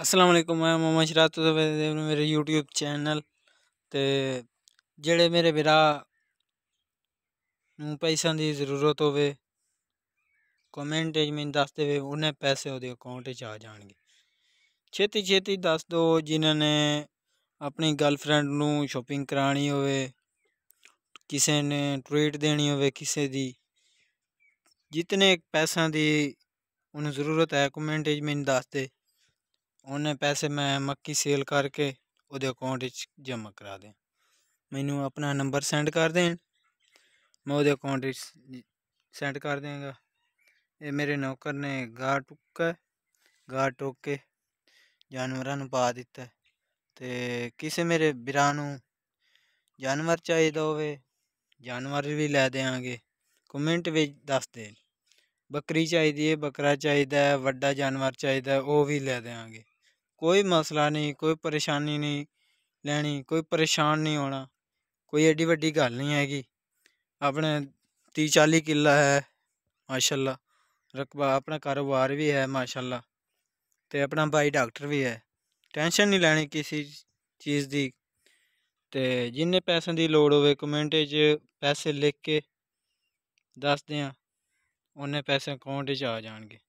ਅਸਲਾਮ ਅਲੈਕੁਮ ਮੈਂ ਮੁਹੰਮਦ ਸ਼ਰਾਤ ਤੋਂ ਦੇਵ ਮੇਰੇ YouTube ਚੈਨਲ ਤੇ ਜਿਹੜੇ ਮੇਰੇ ਵੀਰਾ ਨੂੰ ਪੈਸਿਆਂ ਦੀ ਜ਼ਰੂਰਤ ਹੋਵੇ ਕਮੈਂਟ ਵਿੱਚ ਮੈਨੂੰ ਦੱਸ ਦੇਵੇ ਉਹਨੇ ਪੈਸੇ ਉਹਦੇ ਅਕਾਊਂਟ 'ਚ ਆ ਜਾਣਗੇ ਛੇਤੀ ਛੇਤੀ ਦੱਸ ਦਿਓ ਜਿਨ੍ਹਾਂ ਨੇ ਆਪਣੀ ਗਰਲਫ੍ਰੈਂਡ ਨੂੰ ਸ਼ਾਪਿੰਗ ਕਰਾਣੀ ਹੋਵੇ ਕਿਸੇ ਨੇ ਟ੍ਰੀਟ ਦੇਣੀ ਹੋਵੇ ਕਿਸੇ ਦੀ ਜਿਤਨੇ ਪੈਸਿਆਂ ਦੀ ਉਹਨੂੰ ਜ਼ਰੂਰਤ ਹੈ ਕਮੈਂਟ ਵਿੱਚ ਮੈਨੂੰ ਦੱਸ ਦੇ ਉਹਨੇ ਪੈਸੇ ਮੈਂ ਮੱਕੀ ਸੇਲ ਕਰਕੇ ਉਹਦੇ ਅਕਾਊਂਟ ਵਿੱਚ ਜਮ੍ਹਾਂ ਕਰਾ ਦੇ ਮੈਨੂੰ ਆਪਣਾ ਨੰਬਰ ਸੈਂਡ ਕਰ ਦੇਣ ਮੈਂ ਉਹਦੇ ਅਕਾਊਂਟ ਵਿੱਚ ਸੈਂਡ ਕਰ ਦਿਆਂਗਾ ਇਹ ਮੇਰੇ ਨੌਕਰ ਨੇ ਗਾ ਟੁੱਕਾ ਗਾ ਟੋਕ ਕੇ ਜਾਨਵਰਾਂ ਨੂੰ ਪਾ ਦਿੱਤਾ ਤੇ ਕਿਸੇ ਮੇਰੇ ਵੀਰਾਂ ਨੂੰ ਜਾਨਵਰ ਚਾਹੀਦਾ ਹੋਵੇ ਜਾਨਵਰ ਵੀ ਲੈ ਦੇਾਂਗੇ ਕਮੈਂਟ ਵਿੱਚ ਦੱਸ ਦੇ ਬੱਕਰੀ ਚਾਹੀਦੀ ਹੈ ਬੱਕਰਾ ਚਾਹੀਦਾ ਹੈ ਵੱਡਾ ਜਾਨਵਰ ਚਾਹੀਦਾ ਉਹ ਵੀ ਲੈ ਦੇਾਂਗੇ कोई मसला नहीं कोई परेशानी नहीं लैनी कोई परेशान नहीं होना कोई एड्डी बड्डी गल्ल नहीं हैगी अपने ती चाली किला है माशाल्लाह रकबा अपना कारोबार भी है माशाला ते अपना भाई डॉक्टर भी है टेंशन नहीं लैनी किसी चीज़ की तो जिन्ने पैसों की लड़ हो कमेंट च पैसे लिख के दसदे आं उन्ने पैसे अकाउंट आ जाएंगे